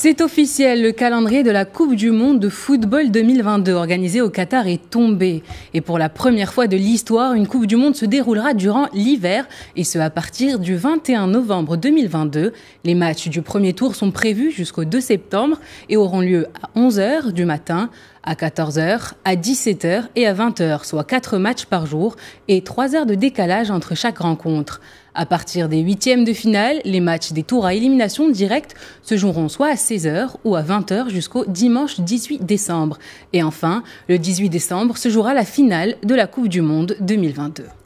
C'est officiel, le calendrier de la Coupe du Monde de football 2022 organisée au Qatar est tombé. Et pour la première fois de l'histoire, une Coupe du Monde se déroulera durant l'hiver, et ce à partir du 21 novembre 2022. Les matchs du premier tour sont prévus jusqu'au 2 septembre et auront lieu à 11h du matin à 14h, à 17h et à 20h, soit 4 matchs par jour et 3 heures de décalage entre chaque rencontre. À partir des huitièmes de finale, les matchs des tours à élimination directe se joueront soit à 16h ou à 20h jusqu'au dimanche 18 décembre. Et enfin, le 18 décembre se jouera la finale de la Coupe du Monde 2022.